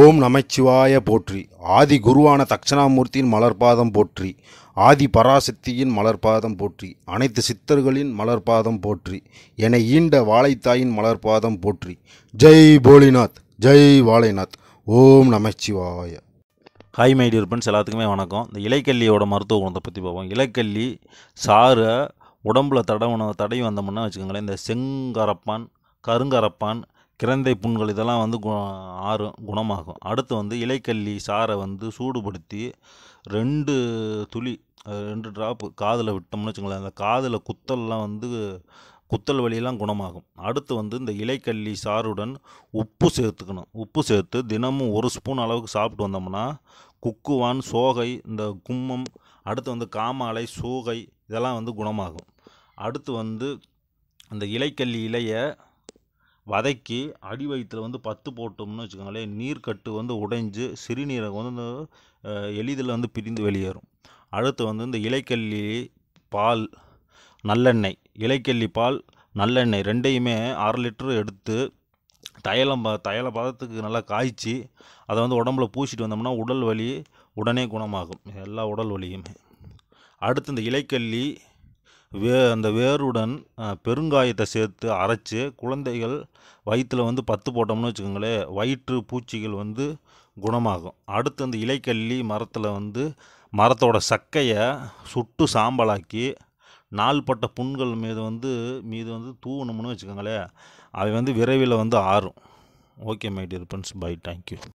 ஓம் நமச்சிவாய போற்றி ஆதி குருவான தட்சணாமூர்த்தியின் மலர்பாதம் போற்றி ஆதி பராசக்தியின் மலர்பாதம் போற்றி அனைத்து சித்தர்களின் மலர்பாதம் போற்றி என ஈண்ட வாழைத்தாயின் மலர்பாதம் போற்றி ஜெய் போலிநாத் ஜெய் வாழைநாத் ஓம் நமச்சிவாய ஹாய் மை எல்லாத்துக்குமே வணக்கம் இந்த இலைக்கல்லியோட மருத்துவ குணத்தை பற்றி பார்ப்போம் இலைக்கல்லி சாறை உடம்புல தடவுன தடவி வந்தோம்னா வச்சுக்கோங்களேன் இந்த செங்கரப்பான் கருங்கரப்பான் கிரந்தை புண்கள் இதெல்லாம் வந்து கு ஆறும் குணமாகும் அடுத்து வந்து இலைக்கல்லி சாறை வந்து சூடுபடுத்தி ரெண்டு துளி ரெண்டு ட்ராப்பு காதில் விட்டோம்னு வச்சுங்களேன் அந்த காதில் குத்தல்லாம் வந்து குத்தல் வழியெல்லாம் குணமாகும் அடுத்து வந்து இந்த இலைக்கல்லி சாருடன் உப்பு சேர்த்துக்கணும் உப்பு சேர்த்து தினமும் ஒரு ஸ்பூன் அளவுக்கு சாப்பிட்டு வந்தோம்னா குக்குவான் சோகை இந்த கும்மம் அடுத்து வந்து காமாலை சோகை இதெல்லாம் வந்து குணமாகும் அடுத்து வந்து அந்த இலைக்கல்லி இலையை வதக்கி அடி வயிற்றில் வந்து பத்து போட்டோம்னு வச்சுக்கோங்களேன் நீர்க்கட்டு வந்து உடைஞ்சு சிறுநீரகம் வந்து எளிதில் வந்து பிரிந்து வெளியேறும் அடுத்து வந்து இந்த இலைக்கல்லி பால் நல்லெண்ணெய் இலைக்கல்லி பால் நல்லெண்ணெய் ரெண்டையுமே அரை லிட்டரு எடுத்து தயலம் ப தைல பதத்துக்கு நல்லா காய்ச்சி அதை வந்து உடம்புல பூசிட்டு வந்தோம்னா உடல் வலி உடனே குணமாகும் எல்லா உடல் வலியுமே அடுத்து இந்த இலைக்கல்லி வே அந்த வேருடன் பெருங்காயத்தை சேர்த்து அரைச்சி குழந்தைகள் வயிற்றில் வந்து பத்து போட்டோம்னு வச்சுக்கோங்களேன் வயிற்று பூச்சிகள் வந்து குணமாகும் அடுத்து அந்த இலைக்கல்லி மரத்தில் வந்து மரத்தோட சக்கையை சுட்டு சாம்பலாக்கி நாள்பட்ட புண்கள் மீது வந்து மீது வந்து தூவணும்னு வச்சுக்கோங்களேன் அவை வந்து விரைவில் வந்து ஆறும் okay my dear friends bye thank you